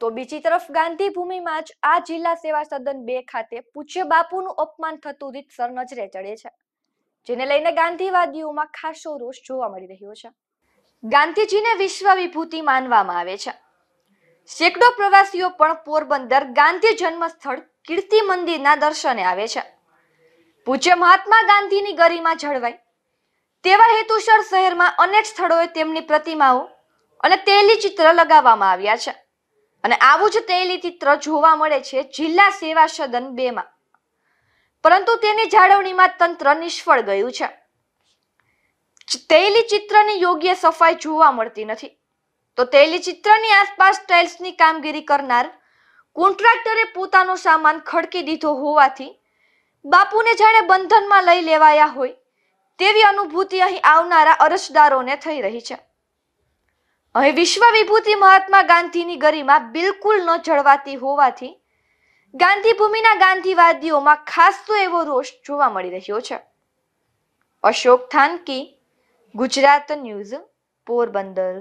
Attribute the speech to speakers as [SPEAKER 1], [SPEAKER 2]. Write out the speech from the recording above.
[SPEAKER 1] તો બીજી તરફ ગાંધીભૂમિમાં જ આ જિલ્લા સેવા સદન બે ખાતે પૂજ્ય બાપુનું અપમાન થતું રીતસર નજરે ચડે છે જેને લઈને ગાંધીવાદીઓમાં ખાસો રોષ જોવા મળી રહ્યો છે ગાંધીજીને વિશ્વ વિભૂતિ માનવામાં આવે છે સેંકડો પ્રવાસીઓ પણ પોરબંદર ગાંધી જન્મસ્થળ કીર્તિ મંદિરના દર્શને આવે છે પૂજ્ય મહાત્મા ગાંધીની ગરિમા જળવાય તેવા હેતુસર શહેરમાં અનેક સ્થળોએ તેમની પ્રતિમાઓ અને તેલી ચિત્ર લગાવવામાં આવ્યા છે અને આવું જ તેલી ચિત્ર જોવા મળે છે જિલ્લા સેવા સદન બે માં પરંતુ તેની જાળવણીમાં તંત્ર નિષ્ફળ ગયું છે તૈલી ચિત્રની યોગ્ય સફાઈ જોવા મળતી નથી તો તૈલી ચિત્રની આસપાસ ટાઇલ્સની કામગીરી કરનાર કોન્ટ્રાક્ટરે પોતાનો સામાન ખડકી દીધો હોવાથી બાપુને જાણે બંધનમાં લઈ લેવાયા હોય તેવી અનુભૂતિ અહીં આવનારા અરજદારોને થઈ રહી છે અહીં વિશ્વ વિભૂતિ મહાત્મા ગાંધીની ગરિમા બિલકુલ ન જળવાતી હોવાથી ગાંધી ભૂમિના ગાંધીવાદીઓમાં ખાસ તો એવો રોષ જોવા મળી રહ્યો છે અશોક થાનકી ગુજરાત ન્યૂઝ પોરબંદર